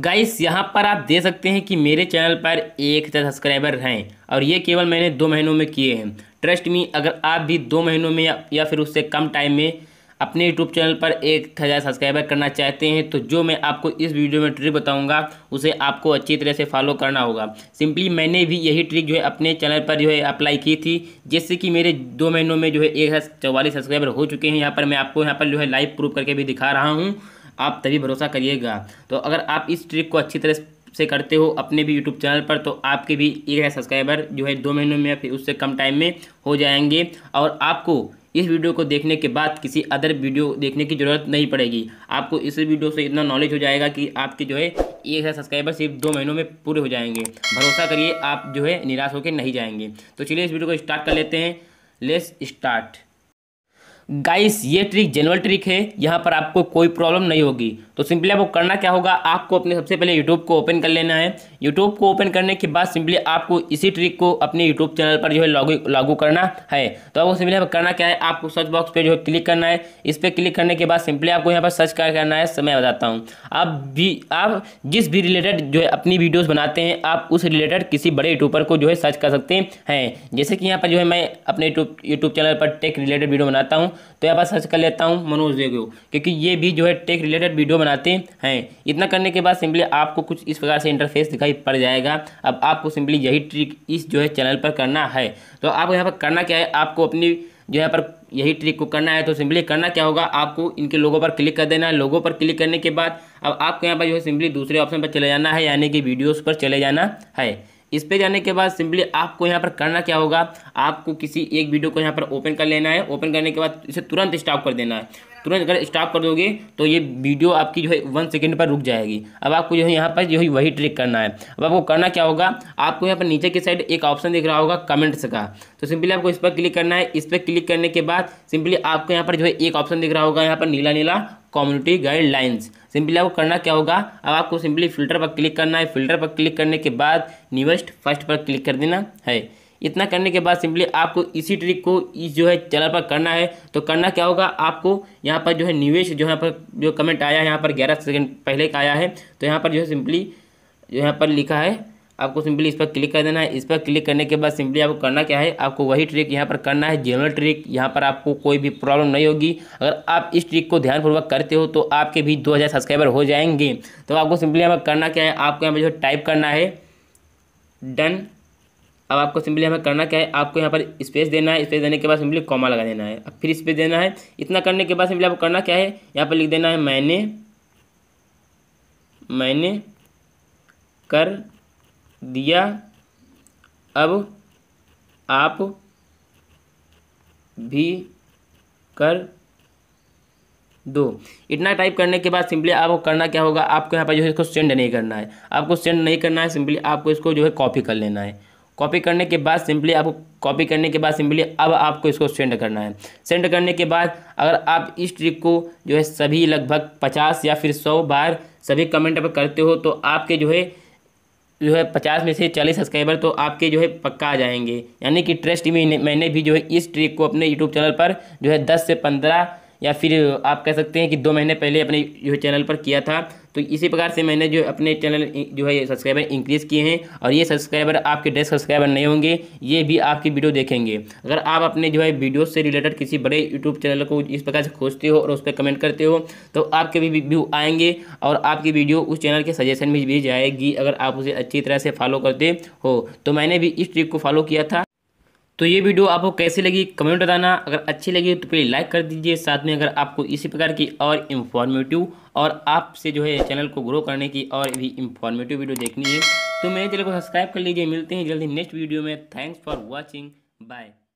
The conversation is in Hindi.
गाइस यहाँ पर आप दे सकते हैं कि मेरे चैनल पर एक हज़ार सब्सक्राइबर हैं और ये केवल मैंने दो महीनों में किए हैं ट्रस्ट मी अगर आप भी दो महीनों में या, या फिर उससे कम टाइम में अपने यूट्यूब चैनल पर एक हज़ार सब्सक्राइबर करना चाहते हैं तो जो मैं आपको इस वीडियो में ट्रिक बताऊंगा उसे आपको अच्छी तरह से फॉलो करना होगा सिंपली मैंने भी यही ट्रिक जो है अपने चैनल पर जो है अप्लाई की थी जिससे कि मेरे दो महीनों में जो है एक हज़ार चौवालीस सब्सक्राइबर हो चुके हैं यहाँ पर मैं आपको यहाँ पर जो है लाइव प्रूफ करके भी दिखा रहा हूँ आप तभी भरोसा करिएगा तो अगर आप इस ट्रिक को अच्छी तरह से करते हो अपने भी यूट्यूब चैनल पर तो आपके भी एक हज़ार सब्सक्राइबर जो है दो महीनों में या फिर उससे कम टाइम में हो जाएंगे और आपको इस वीडियो को देखने के बाद किसी अदर वीडियो देखने की ज़रूरत नहीं पड़ेगी आपको इस वीडियो से इतना नॉलेज हो जाएगा कि आपके जो है एक हज़ार सब्सक्राइबर सिर्फ दो महीनों में पूरे हो जाएंगे भरोसा करिए आप जो है निराश होकर नहीं जाएंगे तो चलिए इस वीडियो को स्टार्ट कर लेते हैं लेस स्टार्ट गाइस ये ट्रिक जनरल ट्रिक है यहाँ पर आपको कोई प्रॉब्लम नहीं होगी तो सिंपली आपको करना क्या होगा आपको अपने सबसे पहले यूट्यूब को ओपन कर लेना है यूट्यूब को ओपन करने के बाद सिंपली आपको इसी ट्रिक को अपने यूट्यूब चैनल पर जो है लागू लागू करना है तो आपको सिंपली यहाँ करना क्या है आपको सर्च बॉक्स पर जो है क्लिक करना है इस पर क्लिक करने के बाद सिंपली आपको यहाँ पर सर्च क्या करना है समय बताता हूँ आप भी आप जिस भी रिलेटेड जो है अपनी वीडियोज़ बनाते हैं आप उस रिलेटेड किसी बड़े यूट्यूबर को जो है सर्च कर सकते हैं जैसे कि यहाँ पर जो है मैं अपने यूट्यूब यूट्यूब चैनल पर टेक रिलेटेड वीडियो बनाता हूँ तो यहाँ पर सर्च कर लेता हूँ मनोज देगो क्योंकि ये भी जो है टेक रिलेटेड वीडियो बनाते हैं इतना करने के बाद सिंपली आपको कुछ इस प्रकार से इंटरफेस दिखाई पड़ जाएगा अब आपको सिंपली यही ट्रिक इस जो है चैनल पर करना है तो आपको यहाँ पर करना क्या है आपको अपनी जो यहाँ पर यही ट्रिक को करना है तो सिंपली करना क्या होगा आपको इनके लोगों पर क्लिक कर देना है लोगों पर क्लिक करने के बाद अब आपको यहाँ पर जो है सिंपली दूसरे ऑप्शन पर चले जाना है यानी कि वीडियोस पर चले जाना है इस पे जाने के बाद सिंपली आपको यहाँ पर करना क्या होगा आपको किसी एक वीडियो को यहाँ पर ओपन कर लेना है ओपन करने के बाद इसे तुरंत स्टॉप कर देना है तुरंत अगर स्टॉप कर दोगे तो ये वीडियो आपकी जो है वन सेकेंड पर रुक जाएगी अब आपको जो है यहाँ पर जो है वही ट्रिक करना है अब आपको करना क्या होगा आपको यहाँ पर नीचे की साइड एक ऑप्शन दिख रहा होगा कमेंट्स का तो सिंपली आपको इस पर क्लिक करना है इस पर क्लिक करने के बाद सिंपली आपको यहाँ पर जो है एक ऑप्शन दिख रहा होगा यहाँ पर नीला नीला कम्युनिटी गाइडलाइंस सिंपली आपको करना क्या होगा अब आपको सिंपली फिल्टर पर क्लिक करना है फिल्टर पर क्लिक करने के बाद न्यूएस्ट फर्स्ट पर क्लिक कर देना है इतना करने के बाद सिंपली आपको इसी ट्रिक को इस जो है चैनल पर करना है तो करना क्या होगा आपको यहाँ पर जो है निवेश जो यहाँ पर जो कमेंट आया है यहाँ पर ग्यारह सेकेंड पहले का आया है तो यहाँ पर जो है सिंपली जो यहाँ पर लिखा है आपको सिंपली इस पर क्लिक कर देना है इस पर क्लिक करने के बाद सिंपली आपको करना क्या है आपको वही ट्रिक यहाँ पर करना है जनरल ट्रिक यहाँ पर आपको कोई भी प्रॉब्लम नहीं होगी अगर आप इस ट्रिक को ध्यानपूर्वक करते हो तो आपके भी 2000 सब्सक्राइबर हो जाएंगे तो आपको सिंपली यहाँ पर करना क्या है आपको यहाँ पर जो टाइप करना है डन अब आपको सिंपली हमें करना क्या है आपको यहाँ पर स्पेस देना है स्पेस देने के बाद सिंपली कॉमा लगा देना है अब फिर स्पेस देना है इतना करने के बाद सिंपली आपको करना क्या है यहाँ पर लिख देना है मैंने मैंने कर दिया अब आप भी कर दो इतना टाइप करने के बाद सिंपली आपको करना क्या होगा आपको यहाँ पर जो है इसको सेंड नहीं करना है आपको सेंड नहीं करना है सिंपली आपको इसको जो है कॉपी कर लेना है कॉपी करने के बाद सिंपली आपको कॉपी करने के बाद सिंपली अब आपको इसको सेंड करना है सेंड करने के बाद अगर आप इस ट्रिक को जो है सभी लगभग पचास या फिर सौ बार सभी कमेंट पर करते हो तो आपके जो है जो है पचास में से चालीस सब्सक्राइबर तो आपके जो है पक्का आ जाएंगे यानी कि ट्रस्ट में मैंने भी जो है इस ट्रिक को अपने यूट्यूब चैनल पर जो है दस से पंद्रह या फिर आप कह सकते हैं कि दो महीने पहले अपने जो चैनल पर किया था तो इसी प्रकार से मैंने जो अपने चैनल जो है सब्सक्राइबर इंक्रीज़ किए हैं और ये सब्सक्राइबर आपके डेस्क सब्सक्राइबर नहीं होंगे ये भी आपकी वीडियो देखेंगे अगर आप अपने जो है वीडियो से रिलेटेड किसी बड़े यूट्यूब चैनल को इस प्रकार से खोजते हो और उस पर कमेंट करते हो तो आपके भी व्यू आएंगे और आपकी वीडियो उस चैनल के सजेशन में भी जाएगी अगर आप उसे अच्छी तरह से फॉलो करते हो तो मैंने भी इस ट्रिक को फॉलो किया था तो ये वीडियो आपको कैसी लगी कमेंट बताना अगर अच्छी लगी तो प्लीज़ लाइक कर दीजिए साथ में अगर आपको इसी प्रकार की और इन्फॉर्मेटिव और आपसे जो है चैनल को ग्रो करने की और भी इन्फॉर्मेटिव वीडियो देखनी है तो मेरे चैनल को सब्सक्राइब कर लीजिए मिलते हैं जल्दी नेक्स्ट वीडियो में थैंक्स फॉर वॉचिंग बाय